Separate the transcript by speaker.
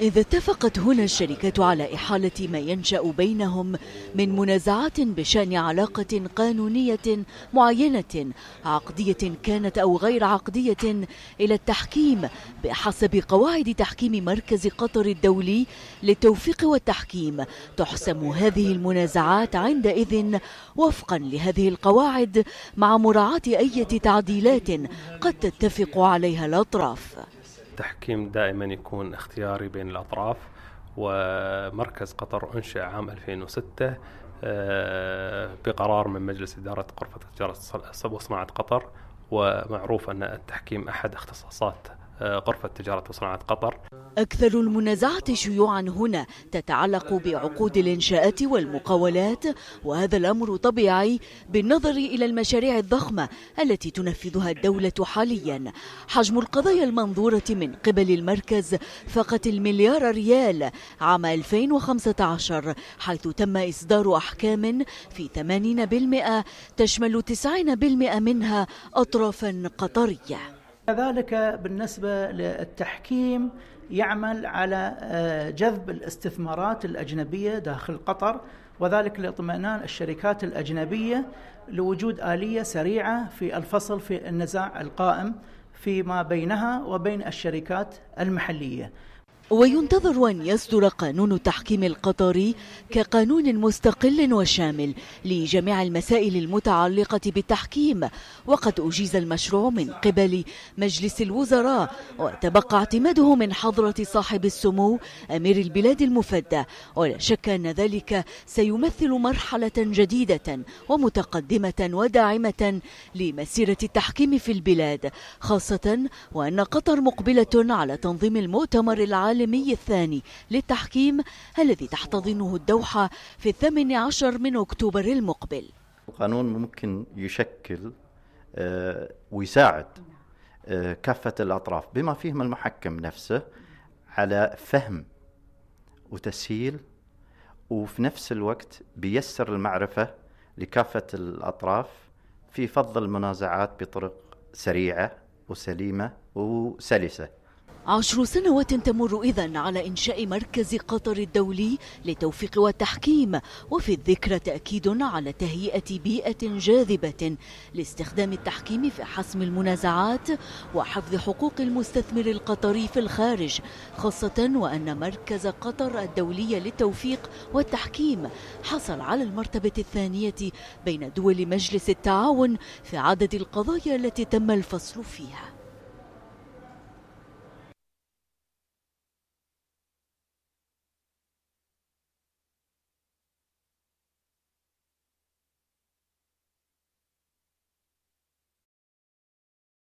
Speaker 1: إذا اتفقت هنا الشركة على إحالة ما ينشأ بينهم من منازعات بشأن علاقة قانونية معينة عقدية كانت أو غير عقدية إلى التحكيم بحسب قواعد تحكيم مركز قطر الدولي للتوفيق والتحكيم تحسم هذه المنازعات عندئذ وفقا لهذه القواعد مع مراعاة أي تعديلات قد تتفق عليها الأطراف
Speaker 2: التحكيم دائما يكون اختياري بين الأطراف ومركز قطر أنشئ عام 2006 آه، بقرار من مجلس إدارة غرفة تجارة وصناعة قطر ومعروف أن التحكيم أحد اختصاصات غرفة تجارة وصناعة قطر
Speaker 1: أكثر المنازعات شيوعا هنا تتعلق بعقود الإنشاءات والمقاولات وهذا الأمر طبيعي بالنظر إلى المشاريع الضخمة التي تنفذها الدولة حاليا حجم القضايا المنظورة من قبل المركز فقط المليار ريال عام 2015 حيث تم إصدار أحكام في 80% تشمل 90% منها أطرافا قطرية
Speaker 3: كذلك بالنسبة للتحكيم يعمل على آه، جذب الاستثمارات الأجنبية داخل قطر وذلك لاطمئنان الشركات الأجنبية لوجود آلية سريعة في الفصل في النزاع القائم فيما بينها وبين الشركات المحلية
Speaker 1: وينتظر أن يصدر قانون التحكيم القطري كقانون مستقل وشامل لجميع المسائل المتعلقة بالتحكيم وقد أجيز المشروع من قبل مجلس الوزراء وتبقى اعتماده من حضرة صاحب السمو أمير البلاد المفدى ولا شك أن ذلك سيمثل مرحلة جديدة ومتقدمة وداعمة لمسيرة التحكيم في البلاد خاصة وأن قطر مقبلة على تنظيم المؤتمر العالمي العالمي الثاني للتحكيم الذي تحتضنه الدوحة في الثامن عشر من أكتوبر المقبل
Speaker 4: القانون ممكن يشكل آه، ويساعد آه، كافة الأطراف بما فيهم المحكم نفسه على فهم وتسهيل وفي نفس الوقت بيسر المعرفة لكافة الأطراف في فض المنازعات بطرق سريعة وسليمة وسلسة
Speaker 1: عشر سنوات تمر إذا على إنشاء مركز قطر الدولي للتوفيق والتحكيم وفي الذكرى تأكيد على تهيئة بيئة جاذبة لاستخدام التحكيم في حسم المنازعات وحفظ حقوق المستثمر القطري في الخارج خاصة وأن مركز قطر الدولي للتوفيق والتحكيم حصل على المرتبة الثانية بين دول مجلس التعاون في عدد القضايا التي تم الفصل فيها